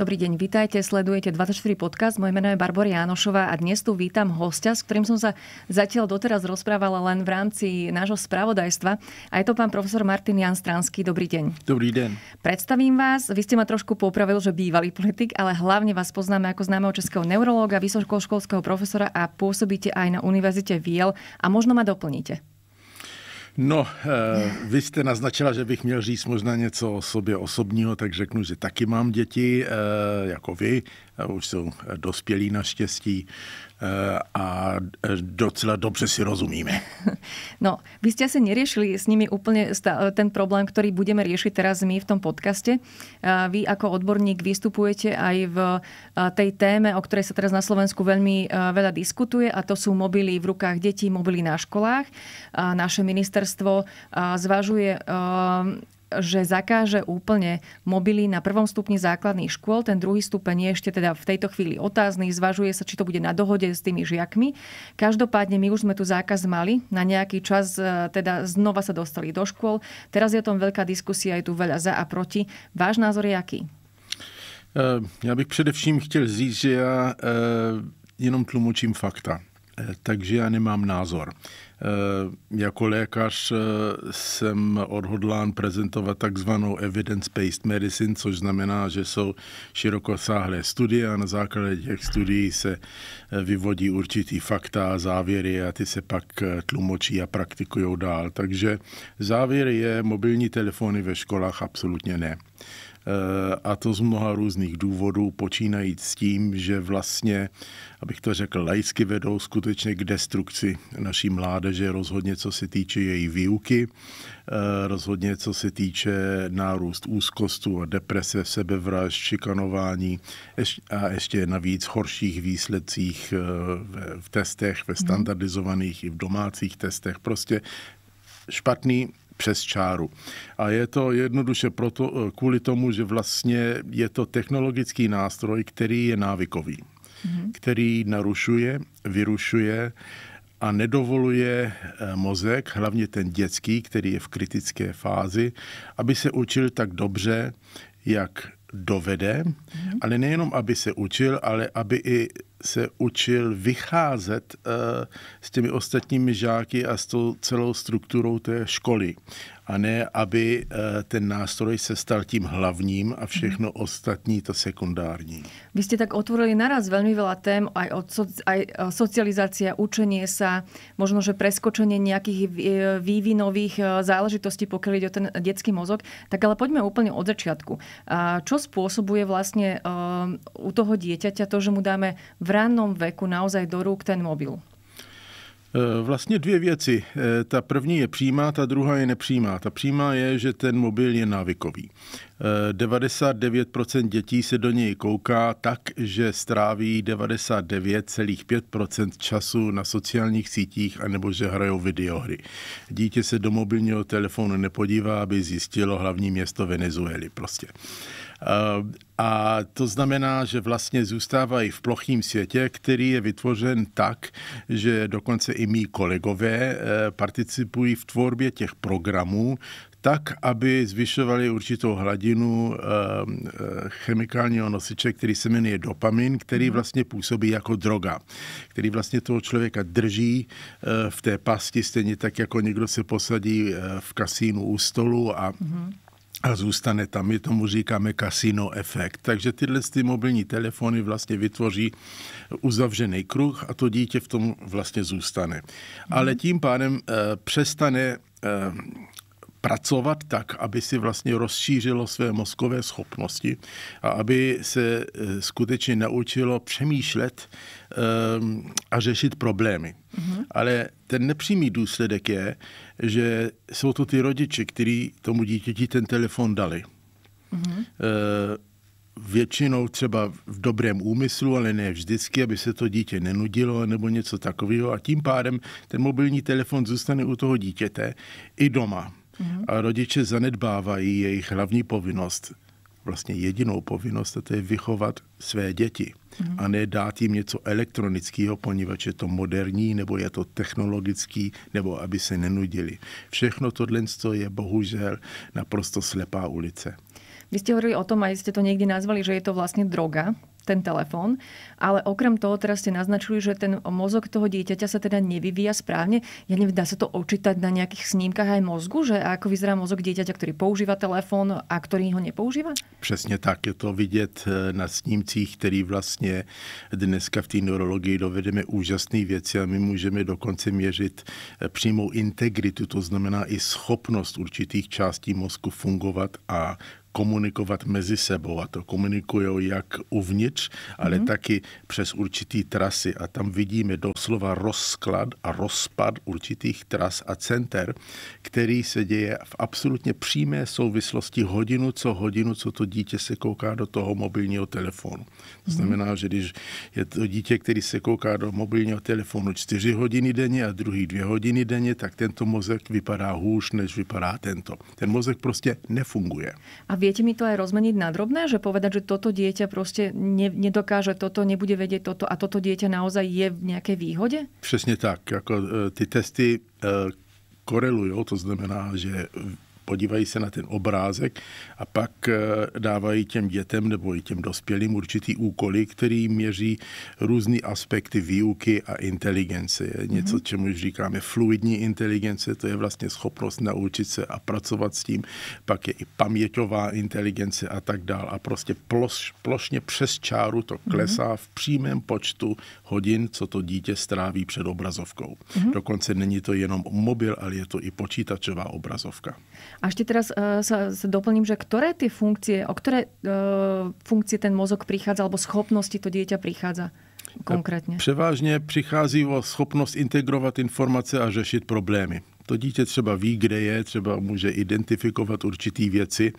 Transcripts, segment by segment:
Dobrý deň, vítajte, sledujete 24 podcast. Moje meno je Barbora Jánošová a dnes tu vítam hostia, s ktorým som sa zatiaľ doteraz rozprávala len v rámci nášho spravodajstva. A je to pán profesor Martin Jan Stranský. Dobrý deň. Dobrý den. Predstavím vás. Vy ste ma trošku popravil, že bývalý politik, ale hlavne vás poznáme ako známeho českého neurologa, vysokoškolského profesora a pôsobíte aj na Univerzite Viel a možno ma doplníte. No, eh, vy jste naznačila, že bych měl říct možná něco o sobě osobního, tak řeknu, že taky mám děti, eh, jako vy už jsou eh, dospělí naštěstí eh, a eh, docela dobře si rozumíme. No, vy jste asi neriešili s nimi úplně ten problém, který budeme řešit teraz my v tom podcaste. Vy jako odborník vystupujete aj v tej téme, o které se teraz na Slovensku velmi veľa diskutuje a to jsou mobily v rukách dětí, mobily na školách. Naše ministerstvo zvažuje že zakáže úplne mobily na prvom stupni základných škôl. Ten druhý stupeň je ešte teda v tejto chvíli otázny. Zvažuje sa, či to bude na dohode s tými žiakmi. Každopádne my už sme tu zákaz mali. Na nejaký čas e, teda znova sa dostali do škôl. Teraz je o tom veľká diskusia, je tu veľa za a proti. Váš názor je jaký? E, já bych především chtěl říct, že já e, jenom tlumočím fakta, takže já nemám názor. Eh, jako lékař eh, jsem odhodlán prezentovat takzvanou evidence-based medicine, což znamená, že jsou širokosáhlé studie a na základě těch studií se eh, vyvodí určitý fakta a závěry a ty se pak tlumočí a praktikují dál. Takže závěr je mobilní telefony ve školách absolutně ne. Eh, a to z mnoha různých důvodů, počínajíc s tím, že vlastně, abych to řekl, lajsky vedou skutečně k destrukci naší mládeže, rozhodně co se týče její výuky, eh, rozhodně co se týče nárůst úzkostu a deprese, sebevražd, šikanování a ještě navíc horších výsledcích eh, v testech, ve mhm. standardizovaných i v domácích testech. Prostě špatný přes čáru. A je to jednoduše proto, eh, kvůli tomu, že vlastně je to technologický nástroj, který je návykový, mm-hmm. který narušuje, vyrušuje a nedovoluje eh, mozek, hlavně ten dětský, který je v kritické fázi, aby se učil tak dobře, jak dovede, ale nejenom, aby se učil, ale aby i se učil vycházet eh, s těmi ostatními žáky a s tou celou strukturou té školy a ne, aby eh, ten nástroj se stal tím hlavním a všechno mhm. ostatní to sekundární. Vy jste tak otvorili naraz velmi veľa tém, aj, od so, aj eh, socializácia, učenie sa, možno, že preskočenie nejakých eh, vývinových záležitostí, pokiaľ ide o ten detský mozog. Tak ale poďme úplne od začiatku. A čo spôsobuje vlastne u toho dieťaťa to, že mu dáme v rannom veku naozaj do rúk ten mobil? Eh, vlastně dvě věci. Eh, ta první je přímá, ta druhá je nepřímá. Ta přímá je, že ten mobil je návykový. 99% eh, dětí se do něj kouká tak, že stráví 99,5% času na sociálních sítích anebo že hrajou videohry. Dítě se do mobilního telefonu nepodívá, aby zjistilo hlavní město Venezuely prostě. Eh, a to znamená, že vlastně zůstávají v plochém světě, který je vytvořen tak, že dokonce i mý kolegové eh, participují v tvorbě těch programů, tak, aby zvyšovali určitou hladinu eh, chemikálního nosiče, který se jmenuje dopamin, který mhm. vlastně působí jako droga, který vlastně toho člověka drží v té pasti, stejně tak, jako někdo se posadí v kasínu u stolu a mm-hmm a zůstane tam. My tomu říkáme kasino efekt. Takže tyhle ty mobilní telefony vlastně vytvoří uzavřený kruh a to dítě v tom vlastně zůstane. Ale tím pádem e, přestane e, pracovat tak, aby si vlastně rozšířilo své mozkové schopnosti a aby se eh, skutečně naučilo přemýšlet ehm, a řešit problémy. Mm-hmm. Ale ten nepřímý důsledek je, že jsou to ty rodiče, kteří tomu dítěti ten telefon dali. Mm-hmm. Většinou třeba v dobrém úmyslu, ale ne vždycky, aby se to dítě nenudilo nebo něco takového. A tím pádem ten mobilní telefon zůstane u toho dítěte i doma mm-hmm. a rodiče zanedbávají jejich hlavní povinnost, vlastně jedinou povinnost, a to je vychovat své děti mm-hmm. a ne dát jim něco elektronického, poněvadž je to moderní, nebo je to technologický, nebo aby se nenudili. Všechno tohle je bohužel naprosto slepá ulice. Vy ste hovorili o tom a jste to někdy nazvali, že je to vlastně droga ten telefon, Ale okrem toho teraz ste naznačili, že ten mozog toho dieťaťa sa teda nevyvíja správne. Ja neviem, dá sa to očítať na nejakých snímkach aj mozgu, že ako vyzerá mozog dieťaťa, ktorý používa telefon a ktorý ho nepoužíva? Přesně tak, je to vidět eh, na snímcích, který vlastně dneska v té neurologii dovedeme úžasné věci a my můžeme dokonce měřit eh, přímou integritu, to znamená i schopnost určitých částí mozku fungovat a komunikovat mezi sebou a to komunikují jak uvnitř, ale mm-hmm. taky přes určitý trasy a tam vidíme doslova rozklad a rozpad určitých tras a center, který se děje v absolutně přímé souvislosti hodinu co hodinu, co to dítě se kouká do toho mobilního telefonu. To mhm. znamená, že když je to dítě, který se kouká do mobilního telefonu čtyři hodiny denně a druhý dvě hodiny denně, tak tento mozek vypadá hůř, než vypadá tento. Ten mozek prostě nefunguje. A viete mi to aj rozmeniť na drobné, že povedať, že toto dieťa prostě ne, nedokáže toto, nebude vědět toto a toto dieťa naozaj je v nějaké výhodě? Přesně tak. Jako e, ty testy e, korelují, to znamená, že podívají se na ten obrázek a pak eh, dávají těm dětem nebo i těm dospělým určitý úkoly, který měří různé aspekty výuky a inteligence. Je něco, mhm. čemu už říkáme fluidní inteligence, to je vlastně schopnost naučit se a pracovat s tím, pak je i paměťová inteligence a tak dál. A prostě ploš, plošně přes čáru to mhm. klesá v přímém počtu hodin, co to dítě stráví před obrazovkou. Mhm. Dokonce není to jenom mobil, ale je to i počítačová obrazovka. A ešte teraz uh, sa, sa doplním, že ktoré tie funkcie, o ktoré uh, funkcie ten mozog prichádza, alebo schopnosti to dieťa prichádza? konkrétně? E, Převážně přichází o schopnost integrovat informace a řešit problémy. To dítě třeba ví, kde je, třeba může identifikovat určitý věci,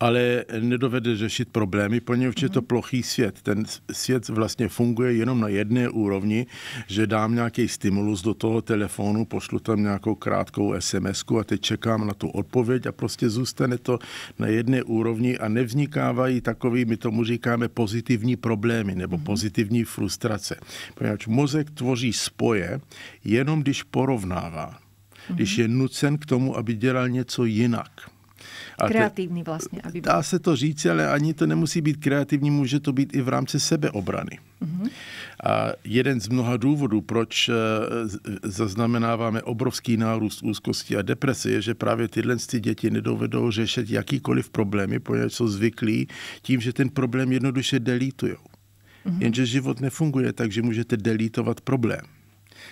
ale nedovede řešit problémy, poněvadž je to mhm. plochý svět. Ten svět vlastně funguje jenom na jedné úrovni, že dám nějaký stimulus do toho telefonu, pošlu tam nějakou krátkou sms a teď čekám na tu odpověď a prostě zůstane to na jedné úrovni a nevznikávají takový, my tomu říkáme, pozitivní problémy nebo mhm. pozitivní frustrace. Poněvadž mozek tvoří spoje jenom když porovnává mm-hmm. když je nucen k tomu, aby dělal něco jinak. A kreativní vlastně. Aby byl. Dá se to říct, ale ani to nemusí být kreativní, může to být i v rámci sebeobrany. Mm-hmm. A jeden z mnoha důvodů, proč eh, zaznamenáváme obrovský nárůst úzkosti a deprese, je, že právě tyhle děti nedovedou řešit jakýkoliv problémy, poněvadž jsou zvyklí tím, že ten problém jednoduše delítují. Mm-hmm. Jenže život nefunguje tak, že můžete delítovat problém.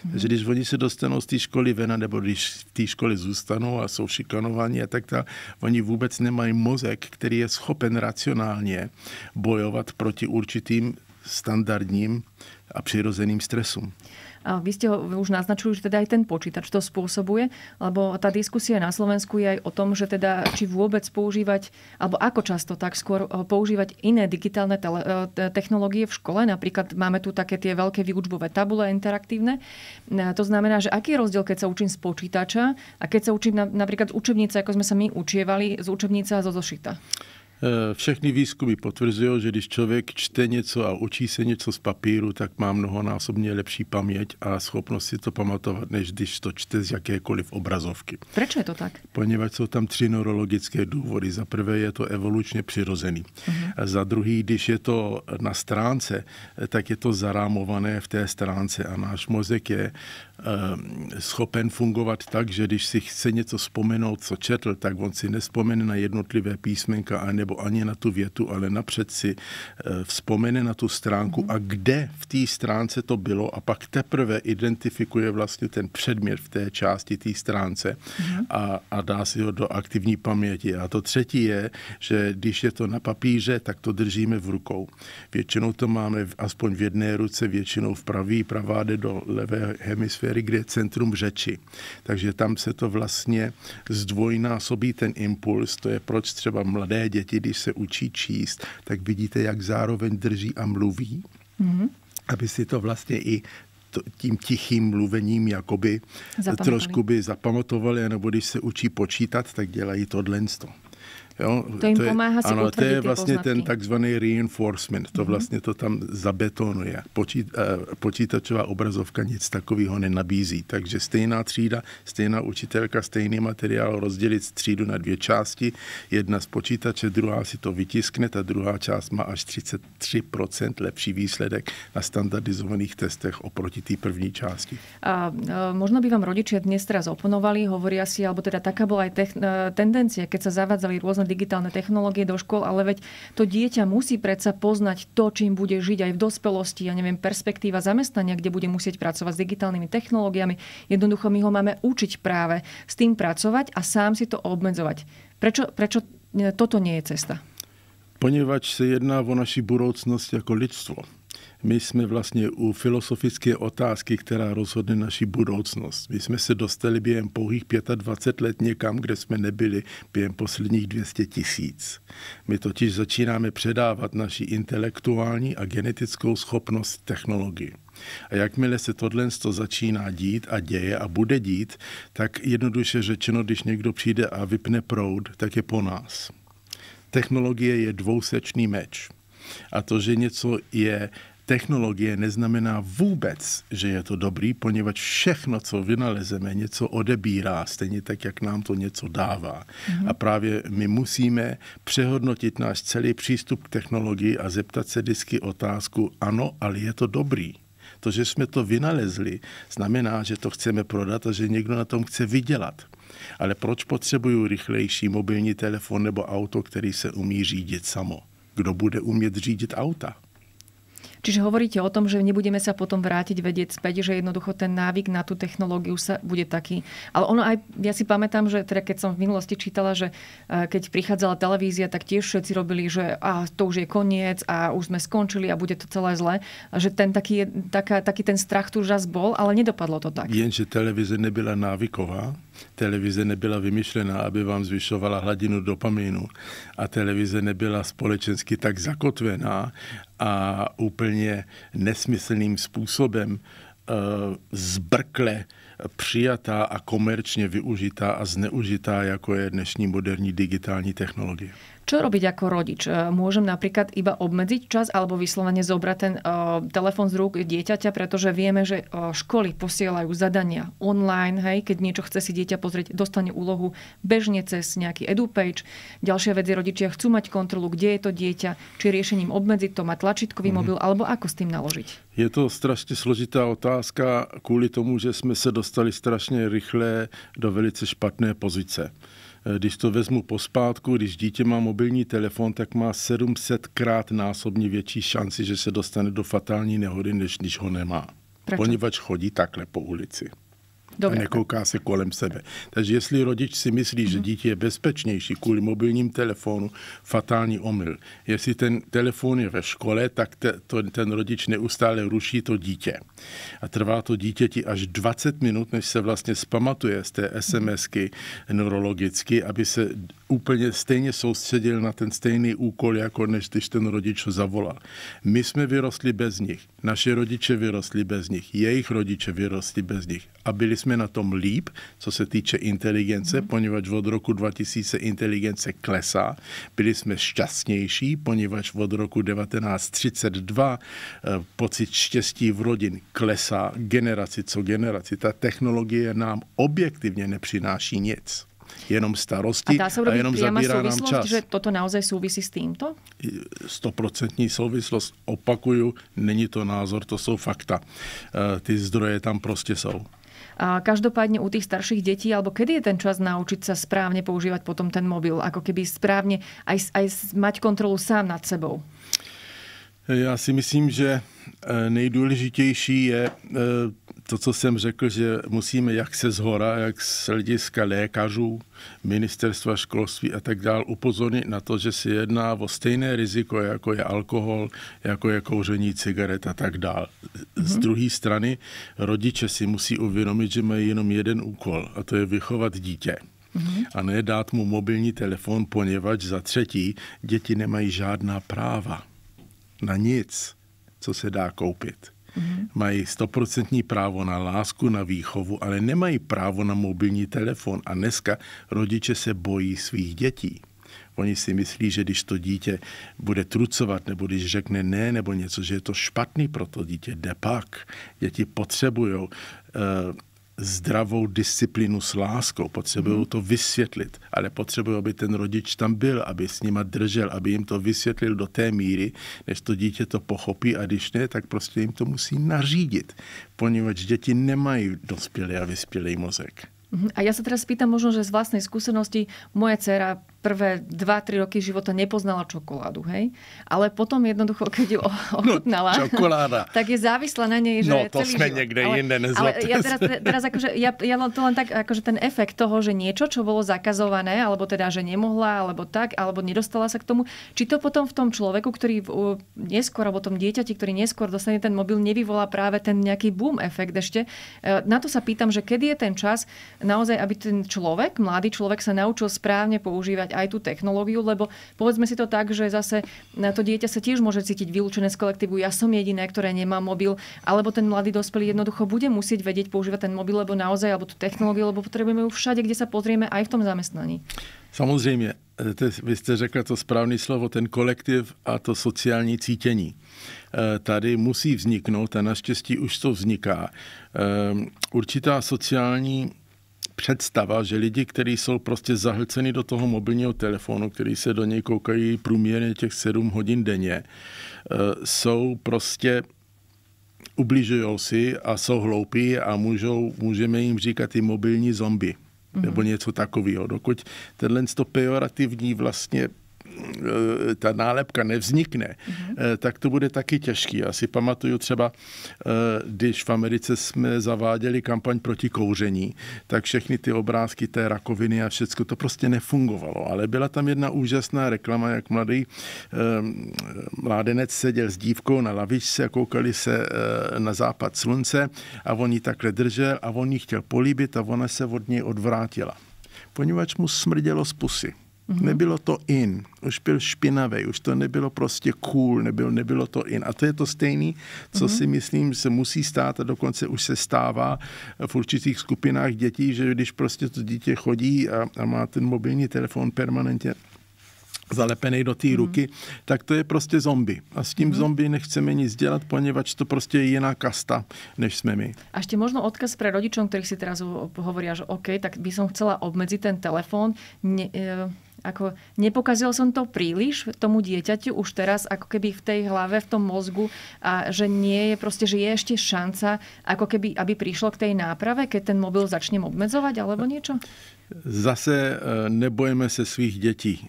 Hmm. Takže když oni se dostanou z té školy ven, nebo když v té škole zůstanou a jsou šikanovaní a tak ta oni vůbec nemají mozek, který je schopen racionálně bojovat proti určitým standardním a přirozeným stresům. A vy ste ho už naznačili, že teda aj ten počítač to spôsobuje, lebo tá diskusia na Slovensku je aj o tom, že teda či vôbec používať, alebo ako často tak skôr eh, používať iné digitálne tele, eh, technológie v škole. Napríklad máme tu také tie veľké vyučbové tabule interaktívne. A eh, to znamená, že aký je rozdiel, keď sa učím z počítača a keď sa učím napríklad z učebnice, ako sme sa my učievali, z učebnice a zo zošita? Eh, všechny výzkumy potvrzují, že když člověk čte něco a učí se něco z papíru, tak má mnohonásobně lepší paměť a schopnost si to pamatovat, než když to čte z jakékoliv obrazovky. Proč je to tak? Poněvadž jsou tam tři neurologické důvody. Za prvé je to evolučně přirozený. Uh-huh. A za druhý, když je to na stránce, tak je to zarámované v té stránce a náš mozek je eh, schopen fungovat tak, že když si chce něco vzpomenout, co četl, tak on si nespomene na jednotlivé písmenka a nebo ani na tu větu, ale napřed si eh, vzpomene na tu stránku a kde v té stránce to bylo a pak teprve identifikuje vlastně ten předmět v té části té stránce a, a dá si ho do aktivní paměti. A to třetí je, že když je to na papíře, tak to držíme v rukou. Většinou to máme v, aspoň v jedné ruce, většinou v pravý, pravá jde do levé hemisféry, kde je centrum řeči. Takže tam se to vlastně zdvojnásobí ten impuls, to je proč třeba mladé děti když se učí číst, tak vidíte, jak zároveň drží a mluví, mm-hmm. aby si to vlastně i tím tichým mluvením jakoby trošku by zapamatovali, nebo když se učí počítat, tak dělají tohle. Jo, to jim to je, pomáhá si Ano, to je vlastně poznatky. ten takzvaný reinforcement, to mm-hmm. vlastně to tam zabetonuje. Počít, eh, počítačová obrazovka nic takového nenabízí, takže stejná třída, stejná učitelka, stejný materiál rozdělit třídu na dvě části, jedna z počítače, druhá si to vytiskne, ta druhá část má až 33% lepší výsledek na standardizovaných testech oproti té první části. A, uh, e, možno by vám rodiče dnes teraz oponovali, hovoria si, alebo teda taká byla i techn- e, tendencia, keď se zavádzali různé digitálne technológie do škôl, ale veď to dieťa musí predsa poznať to, čím bude žiť aj v dospelosti, ja neviem, perspektíva zamestnania, kde bude musieť pracovať s digitálnymi technológiami. Jednoducho my ho máme učiť práve s tým pracovať a sám si to obmedzovať. Prečo, prečo e, toto nie je cesta? Poněvadž se jedná o naši budoucnost jako lidstvo my jsme vlastně u filosofické otázky, která rozhodne naši budoucnost. My jsme se dostali během pouhých 25 let někam, kde jsme nebyli během posledních 200 tisíc. My totiž začínáme předávat naši intelektuální a genetickou schopnost technologii. A jakmile se tohle začíná dít a děje a bude dít, tak jednoduše řečeno, když někdo přijde a vypne proud, tak je po nás. Technologie je dvousečný meč. A to, že něco je Technologie neznamená vůbec, že je to dobrý, poněvadž všechno, co vynalezeme, něco odebírá, stejně tak, jak nám to něco dává. Mm-hmm. A právě my musíme přehodnotit náš celý přístup k technologii a zeptat se vždycky otázku, ano, ale je to dobrý. To, že jsme to vynalezli, znamená, že to chceme prodat a že někdo na tom chce vydělat. Ale proč potřebuju rychlejší mobilní telefon nebo auto, který se umí řídit samo? Kdo bude umět řídit auta? Čiže hovoríte o tom, že nebudeme sa potom vrátiť vedieť späť, že jednoducho ten návyk na tú technológiu sa bude taký. Ale ono aj, ja si pamätám, že teda keď som v minulosti čítala, že e, keď prichádzala televízia, tak tiež všetci robili, že a to už je koniec a už sme skončili a bude to celé zle. Že ten taký, taká, taký ten strach tu už raz bol, ale nedopadlo to tak. Jenže televize nebyla návyková, Televize nebyla vymyšlena, aby vám zvyšovala hladinu dopaminu a televize nebyla společensky tak zakotvená a úplně nesmyslným způsobem eh, zbrkle přijatá a komerčně využitá a zneužitá, jako je dnešní moderní digitální technologie. Čo robiť ako rodič? E, môžem napríklad iba obmedziť čas alebo vyslovene zobrať ten uh, telefon z rúk dieťaťa, pretože vieme, že uh, školy posielajú zadania online, hej, keď niečo chce si dieťa pozrieť, dostane úlohu bežne cez nejaký edupage. Ďalšia vec je, rodičia chcú mať kontrolu, kde je to dieťa, či riešením obmedziť to, mať tlačítkový mm -hmm. mobil, alebo ako s tým naložiť? Je to strašně složitá otázka kvůli tomu, že jsme se dostali strašně rychle do velice špatné pozice. Eh, když to vezmu pospátku, když dítě má mobilní telefon, tak má 700 krát násobně větší šanci, že se dostane do fatální nehody, než když ho nemá. Proč? Poněvadž chodí takhle po ulici. Dobré. a nekouká se kolem sebe. Takže jestli rodič si myslí, že mhm. dítě je bezpečnější kvůli mobilním telefonu, fatální omyl. Jestli ten telefon je ve škole, tak te, to, ten rodič neustále ruší to dítě. A trvá to dítěti až 20 minut, než se vlastně spamatuje z té SMSky neurologicky, aby se úplně stejně soustředil na ten stejný úkol, jako než když ten rodič ho zavolal. My jsme vyrostli bez nich, naše rodiče vyrostli bez nich, jejich rodiče vyrostli bez nich a byli jsme jsme na tom líp, co se týče inteligence, hmm. poněvadž od roku 2000 inteligence klesá. Byli jsme šťastnější, poněvadž od roku 1932 eh, pocit štěstí v rodin klesá generaci co generaci. Ta technologie nám objektivně nepřináší nic jenom starosti a, a jenom zabírá nám čas. že toto naozaj souvisí s tímto? Stoprocentní souvislost, opakuju, není to názor, to jsou fakta. Eh, ty zdroje tam prostě jsou. A každopádne u tých starších detí, alebo kedy je ten čas naučiť sa správne používať potom ten mobil, ako keby správne aj, aj mať kontrolu sám nad sebou? Já si myslím, že eh, nejdůležitější je eh, to, co jsem řekl, že musíme jak se zhora, jak z hlediska lékařů, ministerstva školství a tak dál upozornit na to, že se jedná o stejné riziko, jako je alkohol, jako je kouření cigaret a tak dál. Z mhm. druhé strany rodiče si musí uvědomit, že mají jenom jeden úkol a to je vychovat dítě mhm. a ne dát mu mobilní telefon, poněvadž za třetí děti nemají žádná práva na nic, co se dá koupit. Mm-hmm. Mají stoprocentní právo na lásku, na výchovu, ale nemají právo na mobilní telefon. A dneska rodiče se bojí svých dětí. Oni si myslí, že když to dítě bude trucovat, nebo když řekne ne, nebo něco, že je to špatný pro to dítě. Depak. Děti potřebují uh, zdravou disciplínu s láskou, potřebují mhm. to vysvětlit, ale potřebují, aby ten rodič tam byl, aby s nima držel, aby jim to vysvětlil do té míry, než to dítě to pochopí a když ne, tak prostě jim to musí nařídit, poněvadž děti nemají dospělý a vyspělý mozek. Mhm. A ja sa teraz pýtam možno, že z vlastnej skúsenosti moja dcera prvé 2-3 roky života nepoznala čokoládu, hej? Ale potom jednoducho, keď ju no, ochutnala, no, čokoláda. tak je závislá na nej, že No, to celý sme život. niekde ale, jinde, nezlapte. Ale ja teraz, teraz akože, ja, ja to len tak, akože ten efekt toho, že niečo, čo bolo zakazované, alebo teda, že nemohla, alebo tak, alebo nedostala sa k tomu, či to potom v tom človeku, ktorý v, neskôr, alebo tom dieťati, ktorý neskôr dostane ten mobil, nevyvolá práve ten nejaký boom efekt ešte. E, na to sa pýtam, že kedy je ten čas naozaj, aby ten človek, mladý človek sa naučil správne používať dať aj tú technológiu, lebo povedzme si to tak, že zase to dieťa sa tiež môže cítiť vylúčené z kolektívu. Ja som jediné, ktoré nemá mobil, alebo ten mladý dospelý jednoducho bude musieť vedieť používať ten mobil, lebo naozaj, alebo tú technológiu, lebo potrebujeme ju všade, kde sa pozrieme, aj v tom zamestnaní. Samozřejmě, eh, vy jste řekla to správné slovo, ten kolektiv a to sociální cítění. Eh, tady musí vzniknout a naštěstí už to vzniká. Eh, určitá sociální představa, že lidi, kteří jsou prostě zahlceni do toho mobilního telefonu, který se do něj koukají průměrně těch 7 hodin denně, eh, jsou prostě ubližují si a jsou hloupí a můžou, můžeme jim říkat i mobilní zombie nebo mhm. něco takového. Dokud tenhle pejorativní vlastně Eh, ta nálepka nevznikne, mm-hmm. tak to bude taky těžký. Já si pamatuju třeba, eh, když v Americe jsme zaváděli kampaň proti kouření, tak všechny ty obrázky té rakoviny a všechno to prostě nefungovalo. Ale byla tam jedna úžasná reklama, jak mladý mládenec seděl s dívkou na lavičce a koukali se na západ slunce a on ji takhle držel a on ji chtěl políbit a ona se od něj odvrátila. Poněvadž mu smrdělo z pusy. Mm-hmm. Nebylo to in, už byl špinavý, už to nebylo prostě cool, nebylo, nebylo to in. A to je to stejné, co mm-hmm. si myslím, se musí stát a dokonce už se stává v určitých skupinách dětí, že když prostě to dítě chodí a, a má ten mobilní telefon permanentně zalepený do té mhm. ruky, hmm. tak to je prostě zombie. A s tím hmm. zombie nechceme nic dělat, poněvadž to prostě je jiná kasta, než jsme my. A ještě možno odkaz pro rodičům, kterých si teraz hovoria, že OK, tak by som chcela obmedzit ten telefon. Ne, e, ako nepokazil som to príliš tomu dieťaťu už teraz ako keby v tej hlave, v tom mozgu a že nie je prostě, že je ešte šanca ako keby, aby prišlo k tej náprave, keď ten mobil začnem obmedzovať alebo niečo? Zase e, nebojeme se svých dětí. E,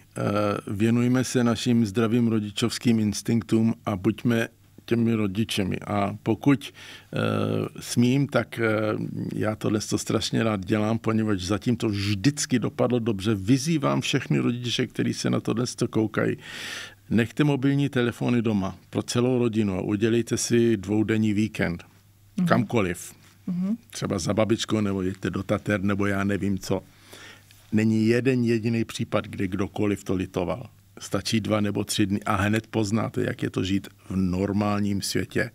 věnujme se našim zdravým rodičovským instinktům a buďme těmi rodičemi. A pokud e, smím, tak e, já tohle to strašně rád dělám, poněvadž zatím to vždycky dopadlo dobře. Vyzývám všechny rodiče, kteří se na tohle to koukají. Nechte mobilní telefony doma pro celou rodinu a udělejte si dvoudenní víkend. Mm-hmm. Kamkoliv. Mm-hmm. Třeba za babičkou, nebo jděte do Tater, nebo já nevím co. Není jeden jediný případ, kde kdokoliv to litoval. Stačí dva nebo tři dny a hned poznáte, jak je to žít v normálním světě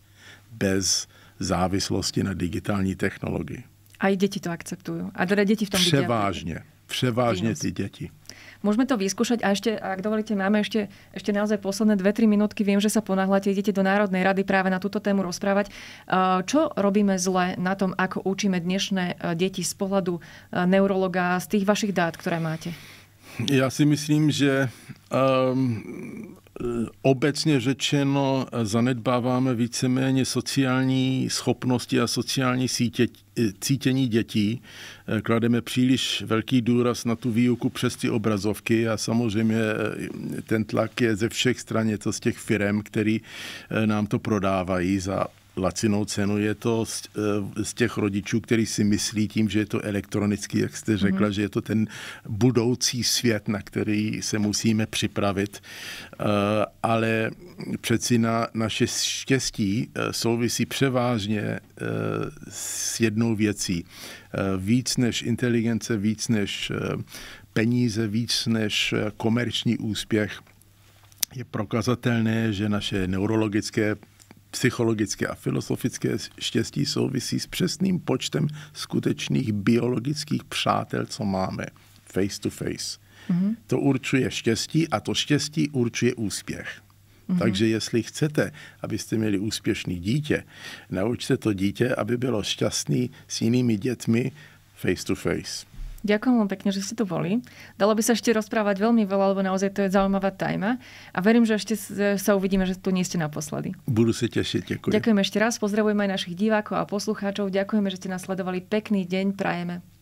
bez závislosti na digitální technologii. A i děti to akceptují. A teda děti v tom Převážně. Vidět. Převážně ty děti. Můžeme to vyskúšať a ještě, ak dovolíte, máme ještě ešte naozaj posledné 2-3 minutky, vím, že se ponáhľate, idete do Národnej rady práve na tuto tému rozprávať. Eh, čo robíme zle na tom, ako učíme dnešné eh, deti z pohľadu eh, neurologa, z tých vašich dát, ktoré máte? Já si myslím, že um, obecně řečeno zanedbáváme víceméně sociální schopnosti a sociální sítě, e, cítění dětí. E, klademe příliš velký důraz na tu výuku přes ty obrazovky a samozřejmě e, ten tlak je ze všech stran, je to z těch firm, který nám to prodávají za lacinou cenu je to z, eh, z těch rodičů, který si myslí tím, že je to elektronický, jak jste řekla, mm-hmm. že je to ten budoucí svět, na který se musíme připravit. Eh, ale přeci na naše štěstí eh, souvisí převážně s jednou věcí. Víc než inteligence, víc než peníze, víc než komerční úspěch je prokazatelné, že naše neurologické psychologické a filosofické štěstí souvisí s přesným počtem skutečných biologických přátel, co máme face to face. Mm-hmm. To určuje štěstí a to štěstí určuje úspěch. Mm-hmm. Takže jestli chcete, abyste měli úspěšný dítě, naučte to dítě, aby bylo šťastný s jinými dětmi face to face. Ďakujem vám pekne, že ste tu boli. Dalo by sa ešte rozprávať veľmi veľa, lebo naozaj to je zaujímavá tajma. A verím, že ešte e, sa uvidíme, že tu nie ste naposledy. Budu sa tešiť, ďakujem. Ďakujem ešte raz, pozdravujem aj našich divákov a poslucháčov. Ďakujeme, že ste nás sledovali. Pekný deň prajeme.